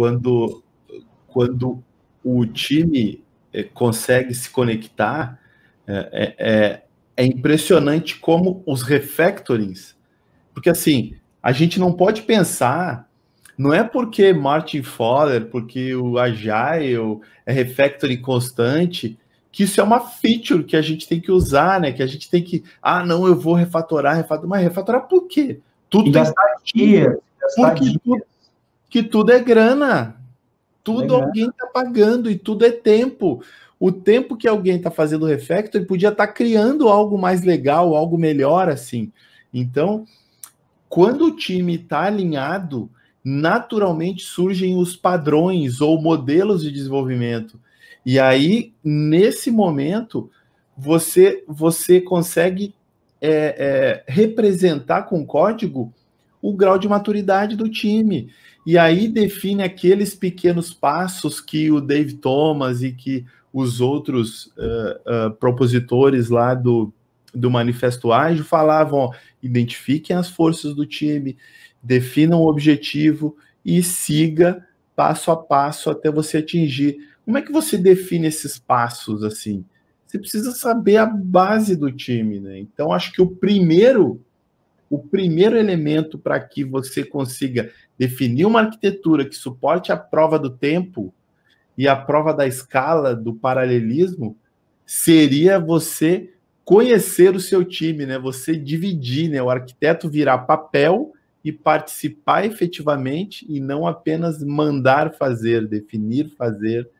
quando, quando o time eh, consegue se conectar, é, é, é, é impressionante como os refactorings, porque assim, a gente não pode pensar, não é porque Martin Fowler, porque o Agile é refactoring constante, que isso é uma feature que a gente tem que usar, né? Que a gente tem que, ah, não, eu vou refatorar, refatorar, mas refatorar por quê? Tudo e tem gastar dias, tudo, que tudo é grana. Tudo Legal. alguém está pagando e tudo é tempo. O tempo que alguém está fazendo o refactor, podia estar tá criando algo mais legal, algo melhor assim. Então, quando o time está alinhado, naturalmente surgem os padrões ou modelos de desenvolvimento. E aí, nesse momento, você, você consegue é, é, representar com código o grau de maturidade do time. E aí define aqueles pequenos passos que o Dave Thomas e que os outros uh, uh, propositores lá do, do Manifesto Ágil falavam: ó, identifiquem as forças do time, definam o objetivo e siga passo a passo até você atingir. Como é que você define esses passos assim? Você precisa saber a base do time, né? Então acho que o primeiro o primeiro elemento para que você consiga definir uma arquitetura que suporte a prova do tempo e a prova da escala do paralelismo seria você conhecer o seu time, né? Você dividir, né? O arquiteto virar papel e participar efetivamente e não apenas mandar fazer, definir fazer